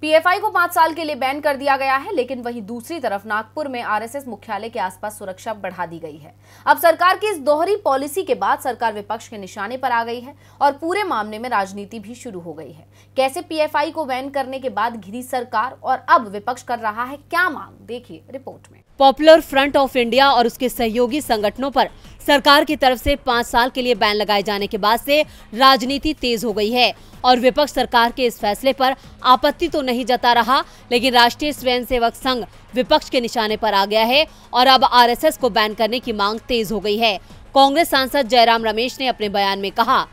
PFI को पांच साल के लिए बैन कर दिया गया है लेकिन वहीं दूसरी तरफ नागपुर में आरएसएस मुख्यालय के आसपास सुरक्षा बढ़ा दी गई है अब सरकार की इस दोहरी पॉलिसी के बाद सरकार विपक्ष के निशाने पर आ गई है और पूरे मामले में राजनीति भी शुरू हो गई है कैसे पीएफआई को बैन करने के बाद घिरी सरकार और अब विपक्ष कर रहा है क्या मांग देखिए रिपोर्ट में पॉपुलर फ्रंट ऑफ इंडिया और उसके सहयोगी संगठनों पर सरकार की तरफ से पाँच साल के लिए बैन लगाए जाने के बाद से राजनीति तेज हो गई है और विपक्ष सरकार के इस फैसले पर आपत्ति तो नहीं जता रहा लेकिन राष्ट्रीय स्वयंसेवक संघ विपक्ष के निशाने पर आ गया है और अब आरएसएस को बैन करने की मांग तेज हो गई है कांग्रेस सांसद जयराम रमेश ने अपने बयान में कहा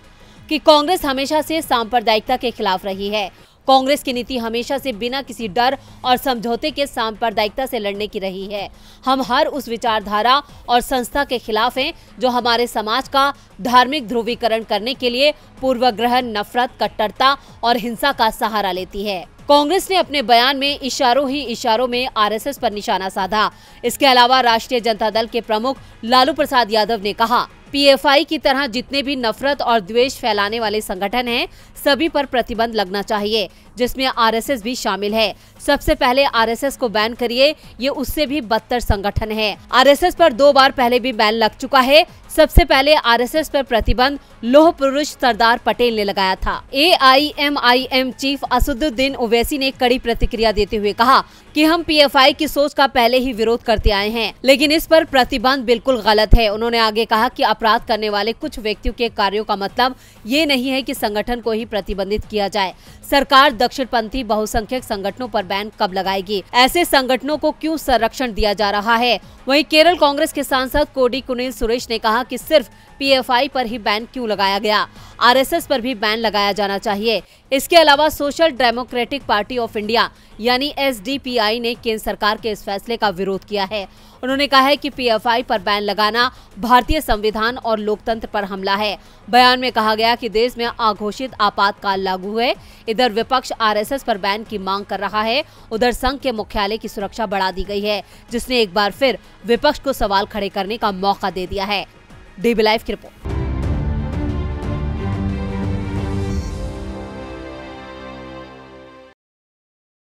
कि कांग्रेस हमेशा से सांप्रदायिकता के खिलाफ रही है कांग्रेस की नीति हमेशा से बिना किसी डर और समझौते के सांप्रदायिकता से लड़ने की रही है हम हर उस विचारधारा और संस्था के खिलाफ हैं जो हमारे समाज का धार्मिक ध्रुवीकरण करने के लिए पूर्वग्रह नफरत कट्टरता और हिंसा का सहारा लेती है कांग्रेस ने अपने बयान में इशारों ही इशारों में आरएसएस पर निशाना साधा इसके अलावा राष्ट्रीय जनता दल के प्रमुख लालू प्रसाद यादव ने कहा पीएफआई की तरह जितने भी नफरत और द्वेष फैलाने वाले संगठन हैं सभी पर प्रतिबंध लगना चाहिए जिसमें आरएसएस भी शामिल है सबसे पहले आरएसएस को बैन करिए ये उससे भी बदतर संगठन है आरएसएस पर दो बार पहले भी बैन लग चुका है सबसे पहले आरएसएस पर प्रतिबंध लोह पुरुष सरदार पटेल ने लगाया था एआईएमआईएम चीफ असदुद्दीन उवे ओवैसी ने कड़ी प्रतिक्रिया देते हुए कहा कि हम पीएफआई की सोच का पहले ही विरोध करते आए हैं लेकिन इस पर प्रतिबंध बिल्कुल गलत है उन्होंने आगे कहा कि अपराध करने वाले कुछ व्यक्तियों के कार्यों का मतलब ये नहीं है कि संगठन को ही प्रतिबंधित किया जाए सरकार दक्षिणपंथी बहुसंख्यक संगठनों पर बैन कब लगाएगी ऐसे संगठनों को क्यों संरक्षण दिया जा रहा है वहीं केरल कांग्रेस के सांसद कोडी कुनील सुरेश ने कहा कि सिर्फ पीएफआई पर ही बैन क्यों लगाया गया आरएसएस पर भी बैन लगाया जाना चाहिए इसके अलावा Social Democratic Party of India यानी एसडीपीआई ने केंद्र सरकार के इस फैसले का विरोध किया है उन्होंने कहा है कि पीएफआई पर बैन लगाना भारतीय संविधान और लोकतंत्र पर हमला है बयान में कहा गया कि देश में अघोषित आपातकाल लागू है इधर विपक्ष आरएसएस पर बैन की मांग कर रहा है उधर संघ के मुख्यालय की सुरक्षा बढ़ा दी गई है जिसने एक बार फिर विपक्ष को सवाल खड़े करने का मौका दे दिया है डीबी लाइव की रिपोर्ट